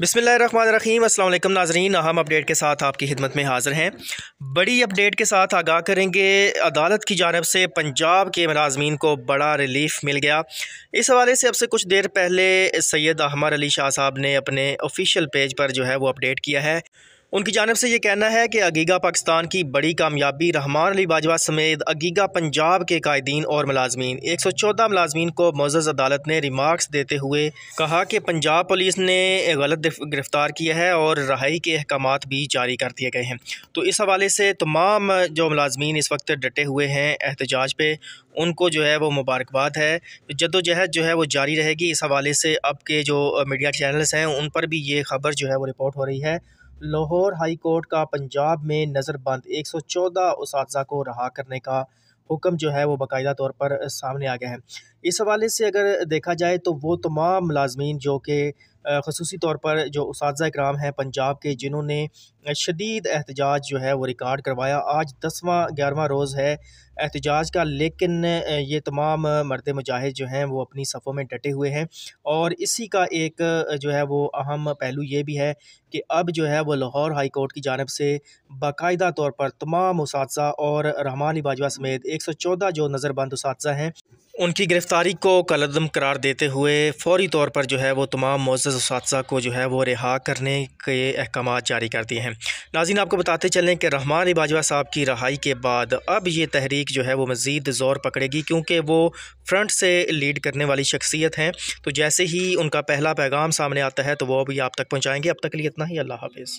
बिसमीम अल्लाम नाजरीन अहम अपडेट के साथ आपकी खिदमत में हाज़िर हैं बड़ी अपडेट के साथ आगाह करेंगे अदालत की जानब से पंजाब के मलाजमीन को बड़ा रिलीफ मिल गया इस हवाले से अब से कुछ देर पहले सैयद अहमर अली शाह साहब ने अपने ऑफिशियल पेज पर जो है वो अपडेट किया है उनकी जानब से ये कहना है कि अगीगा पाकिस्तान की बड़ी कामयाबी रहमान अली बाजवा समेत अगीगा पंजाब के कायदीन और मुलाजमीन एक सौ चौदह मुलाजमीन को मोज़ अदालत ने रिमार्क्स देते हुए कहा कि पंजाब पुलिस ने गलत गिरफ़्तार किया है और रहाई के अहकाम भी जारी कर दिए गए हैं तो इस हवाले से तमाम जो मुलाजमीन इस वक्त डटे हुए हैं एहतजाज पर उनको जो है वो मुबारकबाद है जदोजहद जो है वो जारी रहेगी इस हवाले से अब के जो मीडिया चैनल्स हैं उन पर भी ये खबर जो है वो रिपोर्ट हो रही है लाहौर हाई कोर्ट का पंजाब में नज़रबंद एक सौ चौदह उस को रहा करने का हुक्म जो है वो बाकायदा तौर पर सामने आ गया है इस हवाले से अगर देखा जाए तो वो तमाम मुलाजमीन जो कि खसूसी तौर पर जो उस कराम हैं पंजाब के जिन्होंने शदीद एहतजाज जो है वो रिकॉर्ड करवाया आज दसवां ग्यारहवा रोज़ है एहतजाज का लेकिन ये तमाम मर्द मुजाहिद जो हैं वो अपनी सफ़ों में डटे हुए हैं और इसी का एक जो है वो अहम पहलू ये भी है कि अब जो है वो लाहौर हाई कोर्ट की जानब से बाकायदा तौर पर तमाम उस और रहमान बाजवा समेत एक सौ चौदह जो नज़रबंद उस हैं उनकी गिरफ़्तारी को कलदम करार देते हुए फौरी तौर पर जो है वो तमाम मोज़ उस को जो है वो रिहा करने के अहकाम जारी कर दिए हैं नाजीन आपको बताते चलें कि रहमान बाजवा साहब की रहाई के बाद अब ये तहरीक जो है वो मज़ीद ज़ोर पकड़ेगी क्योंकि वो फ्रंट से लीड करने वाली शख्सियत हैं तो जैसे ही उनका पहला पैगाम सामने आता है तो वह अभी आप तक पहुँचाएँगे अब तक के लिए इतना ही अल्लाह हाफ